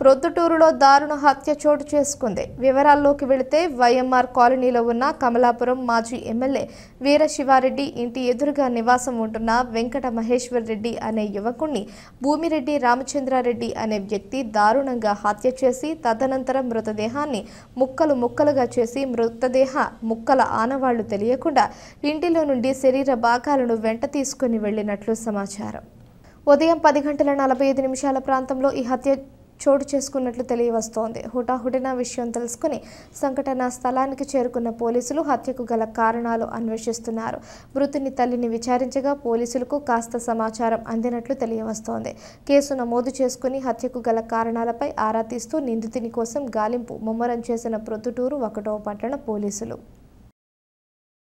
ప్రొద్దుటూరులో దారుణ హత్య చోటు చేసుకుంది వివరాల్లోకి వెళితే వైఎంఆర్ కాలనీలో ఉన్న కమలాపురం మాజీ ఎమ్మెల్యే వీరశివారెడ్డి ఇంటి ఎదురుగా నివాసం ఉంటున్న వెంకట మహేశ్వర్ రెడ్డి అనే యువకుణ్ణి భూమిరెడ్డి రామచంద్రారెడ్డి అనే వ్యక్తి దారుణంగా హత్య చేసి తదనంతరం మృతదేహాన్ని ముక్కలు ముక్కలుగా చేసి మృతదేహ ముక్కల ఆనవాళ్లు తెలియకుండా ఇంటిలో నుండి శరీర భాగాలను వెంట తీసుకుని వెళ్లినట్లు సమాచారం ఉదయం పది గంటల నలభై ఐదు నిమిషాల ప్రాంతంలో ఈ హత్య చోటు చేసుకున్నట్లు తెలియవస్తోంది హుటాహుటిన విషయం తెలుసుకుని సంఘటన స్థలానికి చేరుకున్న పోలీసులు హత్యకు గల కారణాలు అన్వేషిస్తున్నారు మృతుని తల్లిని విచారించగా పోలీసులకు కాస్త సమాచారం అందినట్లు తెలియవస్తోంది కేసు నమోదు చేసుకుని హత్యకు గల కారణాలపై ఆరా తీస్తూ నిందితుని కోసం గాలింపు ముమ్మరం చేసిన ప్రొద్దుటూరు ఒకటో పట్టణ పోలీసులు